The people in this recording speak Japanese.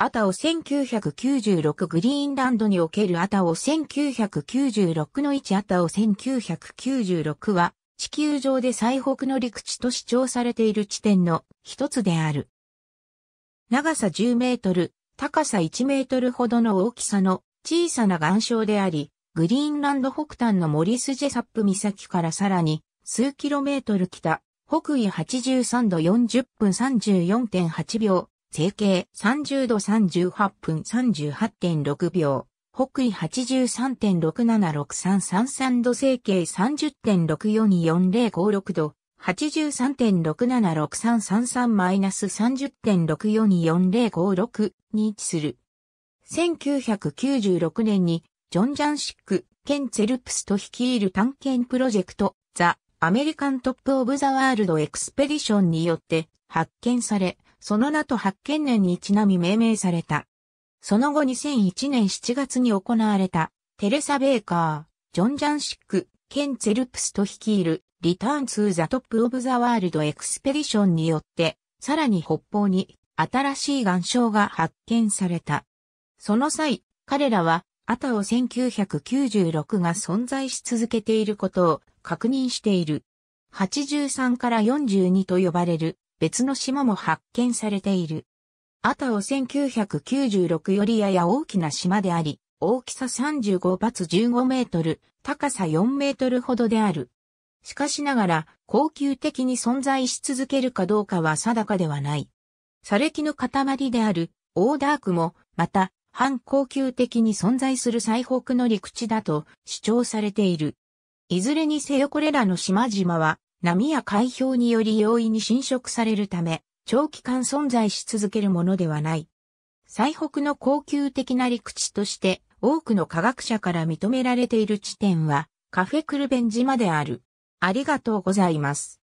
アタオ1996グリーンランドにおけるアタオ1996の1アタオ1996は地球上で最北の陸地と主張されている地点の一つである。長さ10メートル、高さ1メートルほどの大きさの小さな岩礁であり、グリーンランド北端のモリスジェサップ岬からさらに数キロメートル北、北緯83度40分34.8秒、整形30度38分38.6秒、北緯83.676333度整形30.642456度、83.676333マイナス30.642456に位置する。1996年にジョン・ジャンシック、ケン・ツェルプスと率いる探検プロジェクト、ザ・アメリカン・トップ・オブ・ザ・ワールド・エクスペディションによって発見され、その名と発見年にちなみ命名された。その後2001年7月に行われた、テレサ・ベーカー、ジョン・ジャンシック、ケン・ツェルプスと率いる、リターン・ツー・ザ・トップ・オブ・ザ・ワールド・エクスペディションによって、さらに北方に、新しい岩礁が発見された。その際、彼らは、アタオ1996が存在し続けていることを確認している。83から42と呼ばれる別の島も発見されている。アタオ1996よりやや大きな島であり、大きさ35バツ15メートル、高さ4メートルほどである。しかしながら、高級的に存在し続けるかどうかは定かではない。砂礫の塊である、オーダークも、また、反高級的に存在する最北の陸地だと主張されている。いずれにせよこれらの島々は、波や海氷により容易に侵食されるため、長期間存在し続けるものではない。最北の恒久的な陸地として多くの科学者から認められている地点はカフェクルベン島である。ありがとうございます。